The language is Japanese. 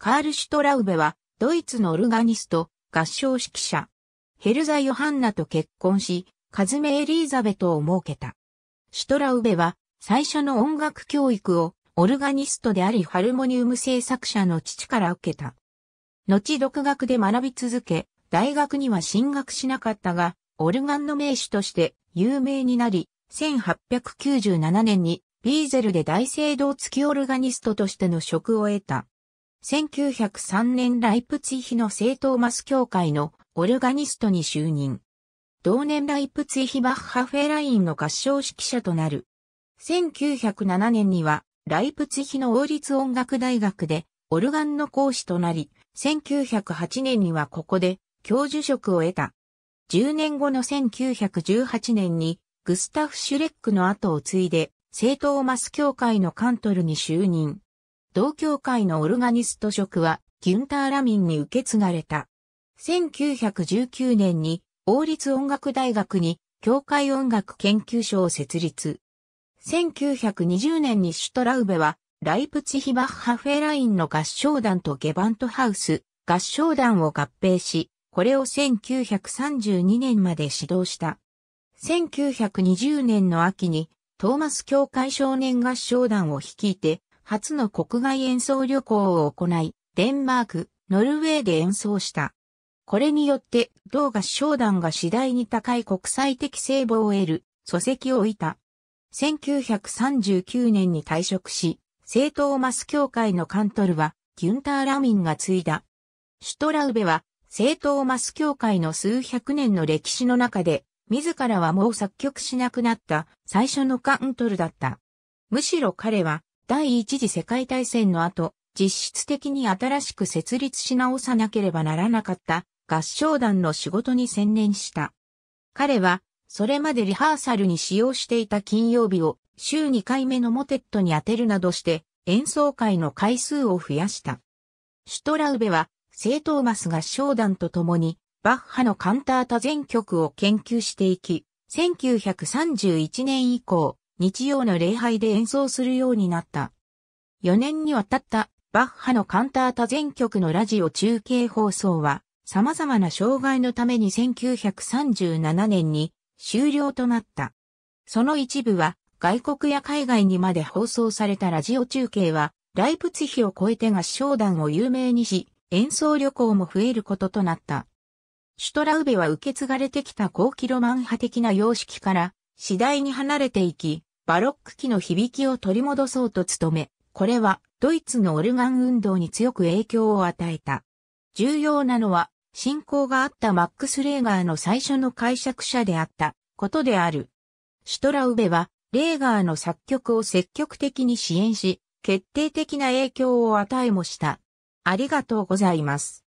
カール・シュトラウベは、ドイツのオルガニスト、合唱指揮者。ヘルザ・ヨハンナと結婚し、カズメ・エリーザベトを設けた。シュトラウベは、最初の音楽教育を、オルガニストでありハルモニウム製作者の父から受けた。後独学で学び続け、大学には進学しなかったが、オルガンの名手として有名になり、1897年にビーゼルで大聖堂付きオルガニストとしての職を得た。1903年ライプツィヒの聖トーマス教会のオルガニストに就任。同年ライプツィヒバッハフェラインの合唱指揮者となる。1907年にはライプツィヒの王立音楽大学でオルガンの講師となり、1908年にはここで教授職を得た。10年後の1918年にグスタフ・シュレックの後を継いで、聖トーマス教会のカントルに就任。同協会のオルガニスト職は、ギュンター・ラミンに受け継がれた。1919年に、王立音楽大学に、教会音楽研究所を設立。1920年にシュトラウベは、ライプツヒバッハフェラインの合唱団とゲバントハウス、合唱団を合併し、これを1932年まで指導した。1920年の秋に、トーマス教会少年合唱団を率いて、初の国外演奏旅行を行い、デンマーク、ノルウェーで演奏した。これによって、同合唱団が次第に高い国際的聖望を得る、祖籍を置いた。1939年に退職し、聖トーマス教会のカントルは、ギュンター・ラミンが継いだ。シュトラウベは、聖トーマス教会の数百年の歴史の中で、自らはもう作曲しなくなった最初のカントルだった。むしろ彼は第一次世界大戦の後、実質的に新しく設立し直さなければならなかった合唱団の仕事に専念した。彼は、それまでリハーサルに使用していた金曜日を週2回目のモテットに当てるなどして演奏会の回数を増やした。シュトラウベは、聖トーマス合唱団と共にバッハのカンタータ全曲を研究していき、1931年以降、日曜の礼拝で演奏するようになった。4年にわたったバッハのカンタータ全曲のラジオ中継放送は、様々な障害のために1937年に終了となった。その一部は外国や海外にまで放送されたラジオ中継は、ライプツヒを超えて合唱団を有名にし、演奏旅行も増えることとなった。シュトラウベは受け継がれてきた高キロマン派的な様式から、次第に離れていき、バロック期の響きを取り戻そうと努め、これはドイツのオルガン運動に強く影響を与えた。重要なのは、信仰があったマックス・レーガーの最初の解釈者であったことである。シュトラウベは、レーガーの作曲を積極的に支援し、決定的な影響を与えもした。ありがとうございます。